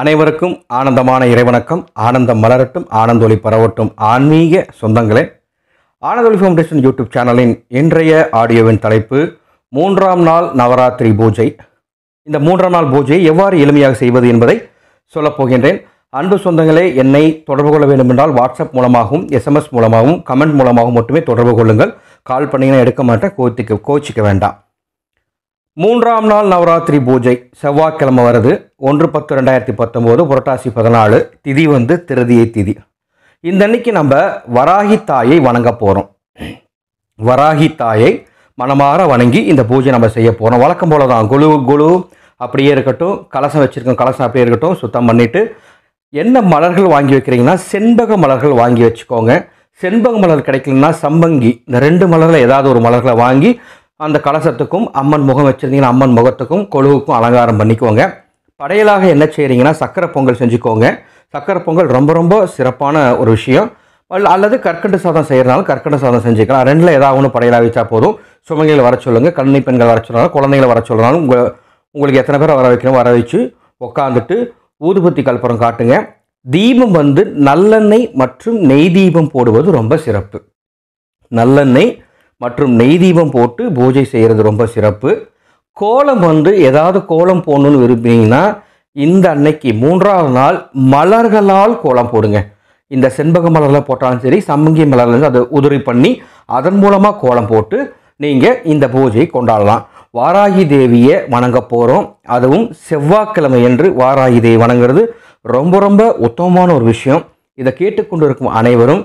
அனைவருக்கும் ஆனந்தமான இறைவணக்கம் ஆனந்தம் மலரட்டும் ஆனந்தொலி பரவட்டும் ஆன்மீக சொந்தங்களே ஆனந்தொலி ஃபவுண்டேஷன் யூடியூப் சேனலின் இன்றைய ஆடியோவின் தலைப்பு மூன்றாம் நாள் நவராத்திரி பூஜை இந்த மூன்றாம் நாள் பூஜையை எவ்வாறு எளிமையாக செய்வது என்பதை சொல்லப்போகின்றேன் அன்பு சொந்தங்களே என்னை தொடர்பு கொள்ள வேண்டும் என்றால் வாட்ஸ்அப் மூலமாகவும் எஸ்எம்எஸ் மூலமாகவும் கமெண்ட் மூலமாகவும் மட்டுமே தொடர்பு கொள்ளுங்கள் கால் பண்ணிங்கன்னா எடுக்க மாட்டேன் கோத்திக்க கோச்சிக்க வேண்டாம் மூன்றாம் நாள் நவராத்திரி பூஜை செவ்வாய்க்கிழமை வருது ஒன்று பத்து ரெண்டாயிரத்தி பத்தொம்போது புரட்டாசி பதினாலு திதி வந்து திருதியை திதி இந்த அன்னைக்கு நம்ம வராகி தாயை வணங்க போகிறோம் வராகி தாயை மனமாற வணங்கி இந்த பூஜை நம்ம செய்ய போகிறோம் வழக்கம் போல தான் குழு குழு அப்படியே இருக்கட்டும் கலசம் வச்சுருக்கோம் கலசம் அப்படியே இருக்கட்டும் சுத்தம் பண்ணிவிட்டு என்ன மலர்கள் வாங்கி வைக்கிறீங்கன்னா செண்பக மலர்கள் வாங்கி வச்சுக்கோங்க செண்பக மலர் கிடைக்கலன்னா சம்பங்கி இந்த ரெண்டு மலரில் ஏதாவது ஒரு மலர்களை வாங்கி அந்த கலசத்துக்கும் அம்மன் முகம் வச்சுருந்தீங்கன்னா அம்மன் முகத்துக்கும் கொழுவுக்கும் அலங்காரம் பண்ணிக்கோங்க படையலாக என்ன செய்கிறீங்கன்னா சக்கரை பொங்கல் செஞ்சுக்கோங்க சக்கரை பொங்கல் ரொம்ப ரொம்ப சிறப்பான ஒரு விஷயம் அல்லது கற்கண்டு சாதம் செய்கிறனாலும் கற்கண்டு சாதம் செஞ்சுக்கலாம் ரெண்டில் ஏதாவது ஒன்று படையலாக வச்சா போதும் சுமங்கைகள் வர சொல்லுங்கள் கண்ணி பெண்கள் வர சொல்லுறாங்க குழந்தைகளை வர சொல்கிறாங்க உங்கள் உங்களுக்கு எத்தனை பேரை வர வைக்கணும் வர வச்சு உட்காந்துட்டு ஊதுபத்தி கல்புரம் காட்டுங்க தீபம் வந்து நல்லெண்ணெய் மற்றும் நெய் தீபம் போடுவது ரொம்ப சிறப்பு நல்லெண்ணெய் மற்றும் நெய் தீபம் போட்டு பூஜை செய்கிறது ரொம்ப சிறப்பு கோலம் வந்து ஏதாவது கோலம் போடணும்னு விரும்பினீங்கன்னா இந்த அன்னைக்கு மூன்றாவது நாள் மலர்களால் கோலம் போடுங்க இந்த செண்பக மலரில் போட்டாலும் சரி சம்மங்கி மலர்லேருந்து அதை உதிரி பண்ணி அதன் மூலமாக கோலம் போட்டு நீங்கள் இந்த பூஜையை கொண்டாடலாம் வாராகி தேவியை வணங்க போகிறோம் அதுவும் செவ்வாய்க்கிழமை என்று வாராகி தேவி வணங்குறது ரொம்ப ரொம்ப உத்தமமான ஒரு விஷயம் இதை கேட்டுக்கொண்டு இருக்கும் அனைவரும்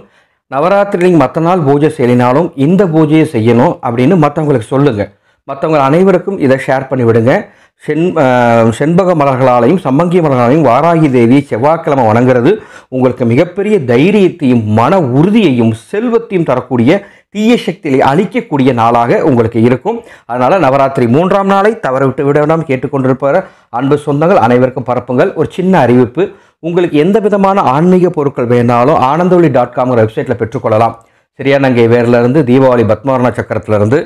நவராத்திரிலிங்க மற்ற நாள் பூஜை செய்யினாலும் இந்த பூஜையை செய்யணும் அப்படின்னு மற்றவங்களுக்கு சொல்லுங்கள் மற்றவங்க அனைவருக்கும் இதை ஷேர் பண்ணிவிடுங்க செண் செண்பக மலர்களாலையும் சம்பங்கி மலர்களாலையும் வாராகி தேவியை செவ்வாய்க்கிழமை வணங்குறது உங்களுக்கு மிகப்பெரிய தைரியத்தையும் மன உறுதியையும் செல்வத்தையும் தரக்கூடிய தீய சக்திகளை அழிக்கக்கூடிய நாளாக உங்களுக்கு இருக்கும் அதனால் நவராத்திரி மூன்றாம் நாளை தவறவிட்டு வேண்டாம் கேட்டுக்கொண்டிருப்பார் அன்பு சொந்தங்கள் அனைவருக்கும் பரப்புங்கள் ஒரு சின்ன அறிவிப்பு உங்களுக்கு எந்த விதமான ஆன்மீக பொருட்கள் வேணாலும் ஆனந்தவழி டாட் காம்ங்கிற வெப்சைட்டில் பெற்றுக்கொள்ளலாம் சரியான அங்கே வேர்லேருந்து தீபாவளி பத்மாரண சக்கரத்திலிருந்து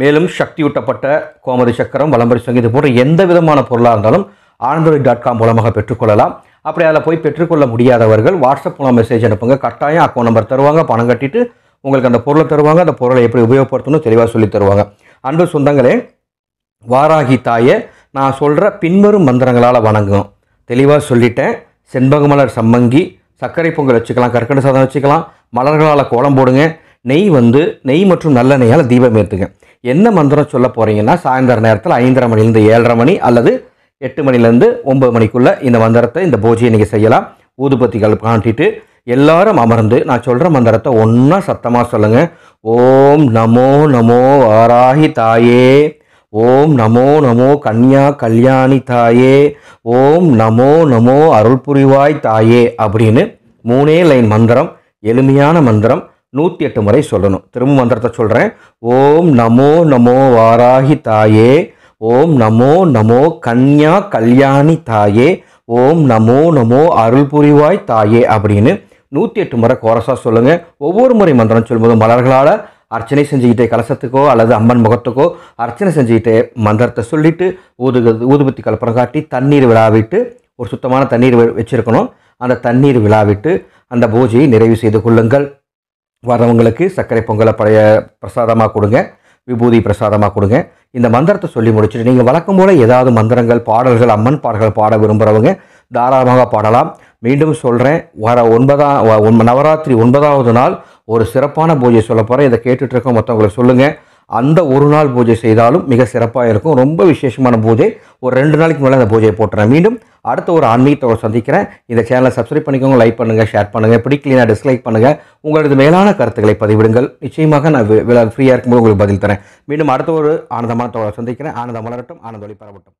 மேலும் சக்தியூட்டப்பட்ட கோமதி சக்கரம் வளம்பரி சங்கீதம் போன்ற எந்த விதமான பொருளாக இருந்தாலும் ஆனந்தோரி டாட் காம் மூலமாக பெற்றுக்கொள்ளலாம் அப்படி அதில் போய் பெற்றுக்கொள்ள முடியாதவர்கள் வாட்ஸ்அப் மூலம் மெசேஜ் அனுப்புங்க கட்டாயம் அக்கௌண்ட் நம்பர் தருவாங்க பணம் கட்டிட்டு உங்களுக்கு அந்த பொருளை தருவாங்க அந்த பொருளை எப்படி உபயோகப்படுத்தணும் தெளிவாக சொல்லி தருவாங்க அன்பு சொந்தங்களே வாராகி தாயை நான் சொல்கிற பின்வரும் மந்திரங்களால் வணங்கும் தெளிவாக சொல்லிட்டேன் செண்பகமலர் சம்மங்கி சர்க்கரை பொங்கல் வச்சுக்கலாம் கற்கண்ட சாதம் வச்சுக்கலாம் மலர்களால் கோலம் போடுங்க நெய் வந்து நெய் மற்றும் நல்லெண்ணெயால் தீபம் ஏற்றுங்க என்ன மந்திரம் சொல்ல போகிறீங்கன்னா சாயந்தர நேரத்தில் ஐந்தரை மணிலேருந்து ஏழரை மணி அல்லது எட்டு மணிலேருந்து ஒம்பது மணிக்குள்ளே இந்த மந்திரத்தை இந்த பூஜையை நீங்கள் செய்யலாம் ஊதுபத்திகள் காட்டிட்டு எல்லாரும் அமர்ந்து நான் சொல்கிற மந்திரத்தை ஒன்றா சத்தமாக சொல்லுங்கள் ஓம் நமோ நமோ வாராகி தாயே ஓம் நமோ நமோ கன்யா கல்யாணி தாயே ஓம் நமோ நமோ அருள் புரிவாய் தாயே அப்படின்னு மூணே லைன் மந்திரம் எளிமையான மந்திரம் நூற்றி எட்டு முறை சொல்லணும் திரும்ப மந்திரத்தை சொல்கிறேன் ஓம் நமோ நமோ வாராகி தாயே ஓம் நமோ நமோ கன்யா கல்யாணி தாயே ஓம் நமோ நமோ அருள் புரிவாய் தாயே அப்படின்னு நூற்றி எட்டு முறை கோரஸாக சொல்லுங்கள் ஒவ்வொரு முறை மந்திரம் சொல்லும்போது மலர்களால் அர்ச்சனை செஞ்சுக்கிட்டே கலசத்துக்கோ அல்லது அம்மன் முகத்துக்கோ அர்ச்சனை செஞ்சுக்கிட்டே மந்திரத்தை சொல்லிவிட்டு ஊது ஊதுபத்தி கலப்பரம் காட்டி தண்ணீர் விழாவிட்டு ஒரு சுத்தமான தண்ணீர் வச்சுருக்கணும் அந்த தண்ணீர் விழாவிட்டு அந்த பூஜையை நிறைவு செய்து கொள்ளுங்கள் வரவங்களுக்கு சர்க்கரை பொங்கலை பழைய பிரசாதமாக கொடுங்க விபூதி பிரசாதமாக கொடுங்க இந்த மந்திரத்தை சொல்லி முடிச்சுட்டு நீங்கள் வழக்கம் போல் ஏதாவது மந்திரங்கள் பாடல்கள் அம்மன் பாடல்கள் பாட விரும்புகிறவங்க தாராளமாக பாடலாம் மீண்டும் சொல்கிறேன் வர ஒன்பதாம் நவராத்திரி ஒன்பதாவது நாள் ஒரு சிறப்பான பூஜை சொல்ல போகிறேன் இதை கேட்டுட்ருக்க மற்றவங்களை சொல்லுங்கள் அந்த ஒரு நாள் பூஜை செய்தாலும் மிக சிறப்பாக இருக்கும் ரொம்ப விசேஷமான பூஜை ஒரு ரெண்டு நாளைக்கு மேலே அந்த பூஜையை போட்டுறேன் மீண்டும் அடுத்த ஒரு ஆன்மீகத்தோடு சந்திக்கிறேன் இந்த சேனலை சப்ஸ்கிரைப் பண்ணிக்கோங்க லைக் பண்ணுங்கள் ஷேர் பண்ணுங்கள் பிடிக்கலாம் டிஸ்லைக் பண்ணுங்கள் உங்களது மேலான கருத்துக்களை பதிவிடுங்கள் நிச்சயமாக நான் ஃப்ரீயாக இருக்கும்போது உங்களுக்கு பதில் தரேன் மீண்டும் அடுத்த ஒரு ஆனந்தமான தோழ சந்திக்கிறேன் ஆனந்தம் ஆனந்த ஒளி பரவட்டும்